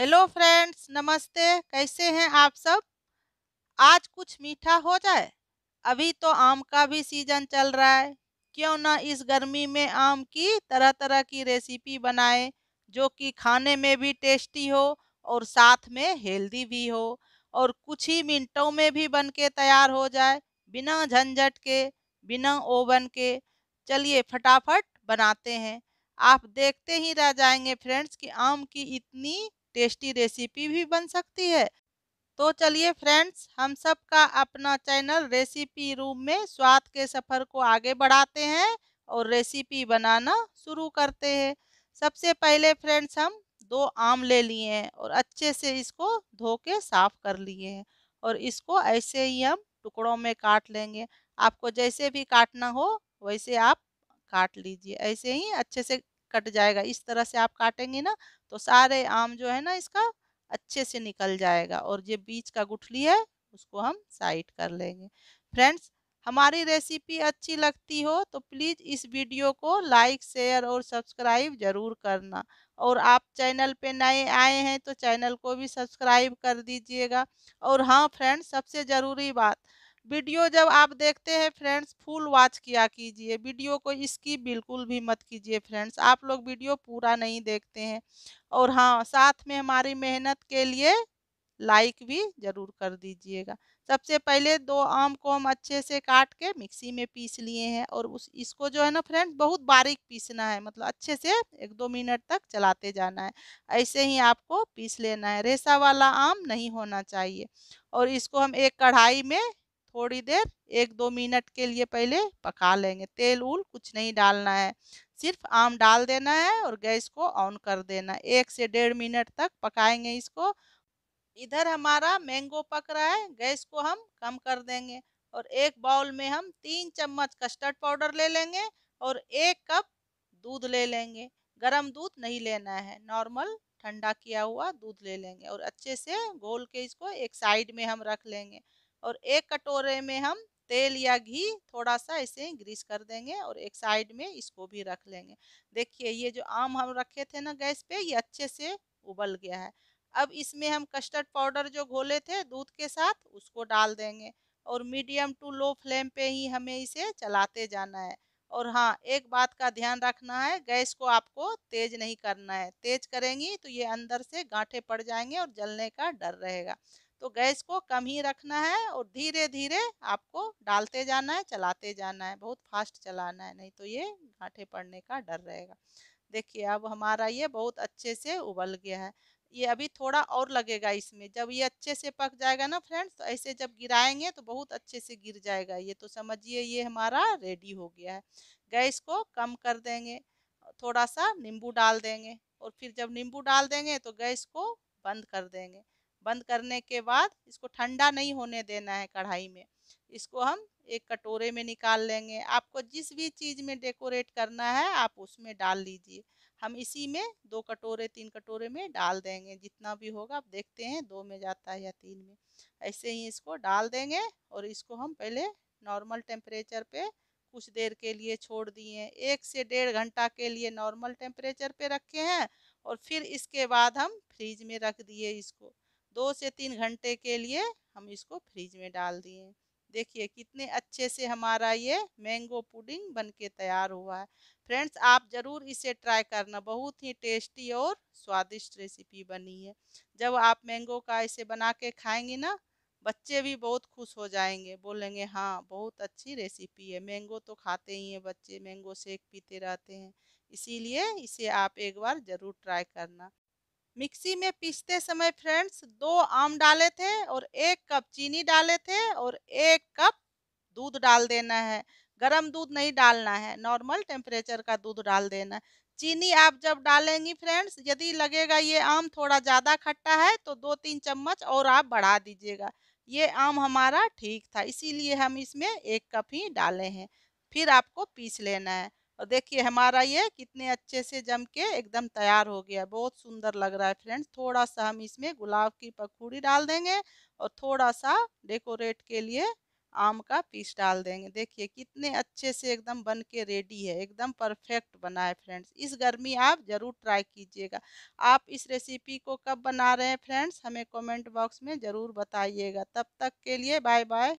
hello friends नमस्ते कैसे हैं आप सब आज कुछ मीठा हो जाए अभी तो आम का भी सीजन चल रहा है क्यों ना इस गर्मी में आम की तरह तरह की रेसिपी बनाएं जो कि खाने में भी टेस्टी हो और साथ में हेल्दी भी हो और कुछ ही मिनटों में भी बन के तैयार हो जाए बिना झंझट के बिना ओवन के चलिए फटाफट बनाते हैं आप देखते ही रह जाएंगे फ्रेंड्स कि आम की इतनी टेस्टी रेसिपी भी बन सकती है तो चलिए फ्रेंड्स हम सब का अपना चैनल रेसिपी रूम में स्वाद के सफ़र को आगे बढ़ाते हैं और रेसिपी बनाना शुरू करते हैं सबसे पहले फ्रेंड्स हम दो आम ले लिए हैं और अच्छे से इसको धो के साफ़ कर लिए हैं और इसको ऐसे ही हम टुकड़ों में काट लेंगे आपको जैसे भी काटना हो वैसे आप काट लीजिए ऐसे ही अच्छे से कट जाएगा इस तरह से आप काटेंगे ना तो सारे आम जो है ना इसका अच्छे से निकल जाएगा और ये बीच का गुठली है उसको हम साइड कर लेंगे फ्रेंड्स हमारी रेसिपी अच्छी लगती हो तो प्लीज़ इस वीडियो को लाइक शेयर और सब्सक्राइब ज़रूर करना और आप चैनल पे नए आए हैं तो चैनल को भी सब्सक्राइब कर दीजिएगा और हाँ फ्रेंड्स सबसे ज़रूरी बात वीडियो जब आप देखते हैं फ्रेंड्स फुल वॉच किया कीजिए वीडियो को इसकी बिल्कुल भी मत कीजिए फ्रेंड्स आप लोग वीडियो पूरा नहीं देखते हैं और हाँ साथ में हमारी मेहनत के लिए लाइक भी ज़रूर कर दीजिएगा सबसे पहले दो आम को हम अच्छे से काट के मिक्सी में पीस लिए हैं और उस इसको जो है ना फ्रेंड बहुत बारीक पीसना है मतलब अच्छे से एक दो मिनट तक चलाते जाना है ऐसे ही आपको पीस लेना है रेसा वाला आम नहीं होना चाहिए और इसको हम एक कढ़ाई में थोड़ी देर एक दो मिनट के लिए पहले पका लेंगे तेल उल कुछ नहीं डालना है सिर्फ आम डाल देना है और गैस को ऑन कर देना एक से डेढ़ मिनट तक पकाएंगे इसको इधर हमारा मैंगो पक रहा है गैस को हम कम कर देंगे और एक बाउल में हम तीन चम्मच कस्टर्ड पाउडर ले लेंगे और एक कप दूध ले लेंगे गरम दूध नहीं लेना है नॉर्मल ठंडा किया हुआ दूध ले लेंगे और अच्छे से घोल के इसको एक साइड में हम रख लेंगे और एक कटोरे में हम तेल या घी थोड़ा सा इसे ग्रीस कर देंगे और एक साइड में इसको भी रख लेंगे देखिए ये जो आम हम रखे थे ना गैस पे ये अच्छे से उबल गया है अब इसमें हम कस्टर्ड पाउडर जो घोले थे दूध के साथ उसको डाल देंगे और मीडियम टू लो फ्लेम पे ही हमें इसे चलाते जाना है और हाँ एक बात का ध्यान रखना है गैस को आपको तेज नहीं करना है तेज करेंगी तो ये अंदर से गांठे पड़ जाएंगे और जलने का डर रहेगा तो गैस को कम ही रखना है और धीरे धीरे आपको डालते जाना है चलाते जाना है बहुत फास्ट चलाना है नहीं तो ये गांठे पड़ने का डर रहेगा देखिए अब हमारा ये बहुत अच्छे से उबल गया है ये अभी थोड़ा और लगेगा इसमें जब ये अच्छे से पक जाएगा ना फ्रेंड्स तो ऐसे जब गिराएंगे तो बहुत अच्छे से गिर जाएगा ये तो समझिए ये हमारा रेडी हो गया है गैस को कम कर देंगे थोड़ा सा नींबू डाल देंगे और फिर जब नींबू डाल देंगे तो गैस को बंद कर देंगे बंद करने के बाद इसको ठंडा नहीं होने देना है कढ़ाई में इसको हम एक कटोरे में निकाल लेंगे आपको जिस भी चीज़ में डेकोरेट करना है आप उसमें डाल लीजिए हम इसी में दो कटोरे तीन कटोरे में डाल देंगे जितना भी होगा आप देखते हैं दो में जाता है या तीन में ऐसे ही इसको डाल देंगे और इसको हम पहले नॉर्मल टेम्परेचर पे कुछ देर के लिए छोड़ दिए एक से डेढ़ घंटा के लिए नॉर्मल टेम्परेचर पे रखे हैं और फिर इसके बाद हम फ्रीज में रख दिए इसको दो से तीन घंटे के लिए हम इसको फ्रिज में डाल दिए देखिए कितने अच्छे से हमारा ये मैंगो पुडिंग बनके तैयार हुआ है फ्रेंड्स आप ज़रूर इसे ट्राई करना बहुत ही टेस्टी और स्वादिष्ट रेसिपी बनी है जब आप मैंगो का इसे बना के खाएंगे ना बच्चे भी बहुत खुश हो जाएंगे बोलेंगे हाँ बहुत अच्छी रेसिपी है मैंगो तो खाते ही हैं बच्चे मैंगो शेक पीते रहते हैं इसीलिए इसे आप एक बार ज़रूर ट्राई करना मिक्सी में पीसते समय फ्रेंड्स दो आम डाले थे और एक कप चीनी डाले थे और एक कप दूध डाल देना है गरम दूध नहीं डालना है नॉर्मल टेम्परेचर का दूध डाल देना है चीनी आप जब डालेंगी फ्रेंड्स यदि लगेगा ये आम थोड़ा ज़्यादा खट्टा है तो दो तीन चम्मच और आप बढ़ा दीजिएगा ये आम हमारा ठीक था इसीलिए हम इसमें एक कप ही डाले हैं फिर आपको पीस लेना है और देखिए हमारा ये कितने अच्छे से जम के एकदम तैयार हो गया बहुत सुंदर लग रहा है फ्रेंड्स थोड़ा सा हम इसमें गुलाब की पकौड़ी डाल देंगे और थोड़ा सा डेकोरेट के लिए आम का पीस डाल देंगे देखिए कितने अच्छे से एकदम बन के रेडी है एकदम परफेक्ट बना है फ्रेंड्स इस गर्मी आप ज़रूर ट्राई कीजिएगा आप इस रेसिपी को कब बना रहे हैं फ्रेंड्स हमें कमेंट बॉक्स में ज़रूर बताइएगा तब तक के लिए बाय बाय